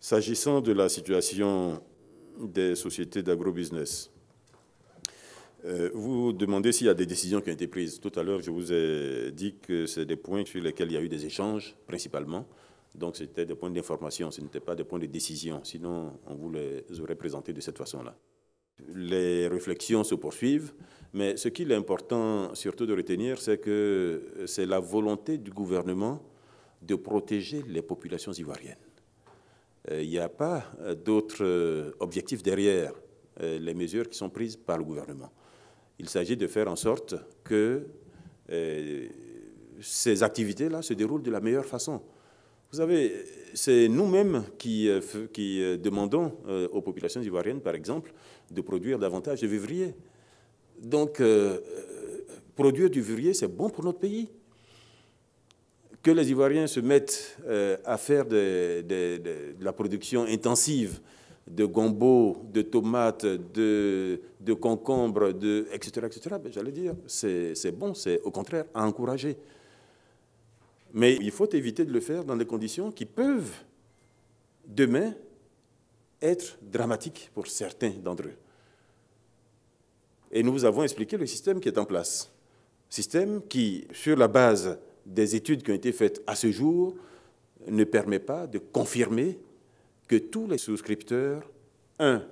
S'agissant de la situation des sociétés d'agrobusiness, euh, vous demandez s'il y a des décisions qui ont été prises. Tout à l'heure, je vous ai dit que c'est des points sur lesquels il y a eu des échanges, principalement. Donc, c'était des points d'information, ce n'était pas des points de décision. Sinon, on vous les aurait présentés de cette façon-là. Les réflexions se poursuivent, mais ce qu'il est important surtout de retenir, c'est que c'est la volonté du gouvernement de protéger les populations ivoiriennes. Euh, il n'y a pas euh, d'autre euh, objectif derrière les mesures qui sont prises par le gouvernement. Il s'agit de faire en sorte que ces activités-là se déroulent de la meilleure façon. Vous savez, c'est nous-mêmes qui, demandons aux populations ivoiriennes, par exemple, de produire davantage de vivriers. Donc, produire du vivrier, c'est bon pour notre pays que les Ivoiriens se mettent euh, à faire de, la production intensive de gombo, de tomates, de, concombres, de, etc., etc., ben, j'allais dire, c'est bon, c'est au contraire à encourager. Mais il faut éviter de le faire dans des conditions qui peuvent, demain, être dramatiques pour certains d'entre eux. Et nous vous avons expliqué le système qui est en place. Système qui, sur la base des études qui ont été faites à ce jour ne permettent pas de confirmer que tous les souscripteurs, un,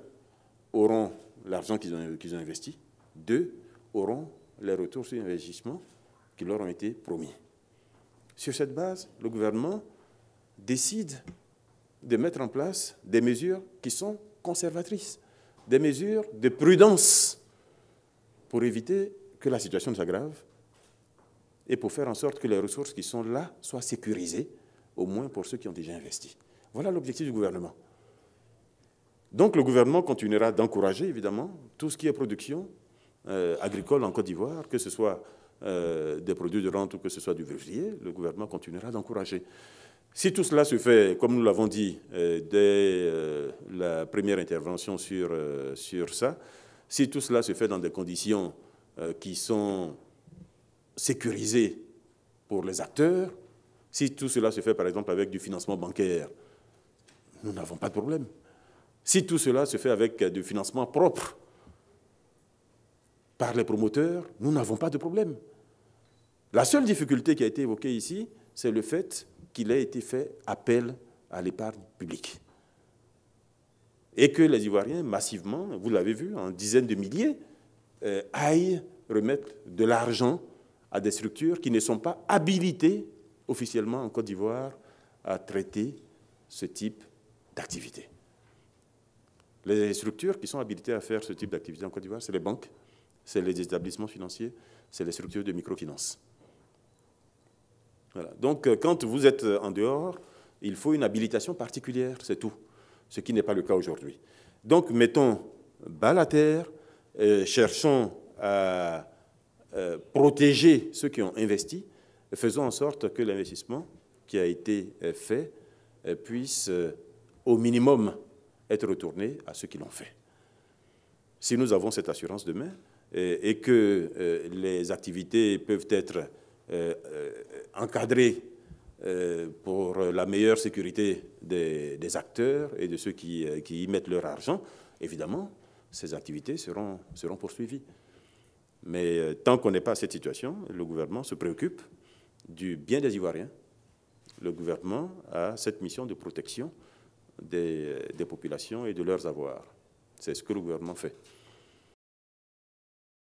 auront l'argent qu'ils ont, ont, investi, deux, auront les retours sur investissement qui leur ont été promis. Sur cette base, le gouvernement décide de mettre en place des mesures qui sont conservatrices, des mesures de prudence pour éviter que la situation ne s'aggrave et pour faire en sorte que les ressources qui sont là soient sécurisées, au moins pour ceux qui ont déjà investi. Voilà l'objectif du gouvernement. Donc le gouvernement continuera d'encourager évidemment tout ce qui est production euh, agricole en Côte d'Ivoire, que ce soit euh, des produits de rente ou que ce soit du vivrier, le gouvernement continuera d'encourager. Si tout cela se fait, comme nous l'avons dit euh, dès la première intervention sur, sur ça, si tout cela se fait dans des conditions qui sont sécurisé pour les acteurs, si tout cela se fait par exemple avec du financement bancaire, nous n'avons pas de problème. Si tout cela se fait avec du financement propre par les promoteurs, nous n'avons pas de problème. La seule difficulté qui a été évoquée ici, c'est le fait qu'il ait été fait appel à l'épargne publique. Et que les Ivoiriens, massivement, vous l'avez vu, en dizaines de milliers, euh, aillent remettre de l'argent à des structures qui ne sont pas habilitées officiellement en Côte d'Ivoire à traiter ce type d'activité. Les structures qui sont habilitées à faire ce type d'activité en Côte d'Ivoire, c'est les banques, c'est les établissements financiers, c'est les structures de microfinance. Donc, euh, quand vous êtes en dehors, il faut une habilitation particulière, c'est tout, ce qui n'est pas le cas aujourd'hui. Donc, mettons bas la terre, cherchons à euh, protéger ceux qui ont investi, faisons en sorte que l'investissement qui a été euh, fait euh, puisse au minimum être retourné à ceux qui l'ont fait. Si nous avons cette assurance demain et, que les activités peuvent être encadrées pour la meilleure sécurité des, acteurs et de ceux qui, y mettent leur argent, évidemment, ces activités seront poursuivies. Mais euh, tant qu'on n'est pas à cette situation, le gouvernement se préoccupe du bien des Ivoiriens. Le gouvernement a cette mission de protection des, euh, des populations et de leurs avoirs. C'est ce que le gouvernement fait.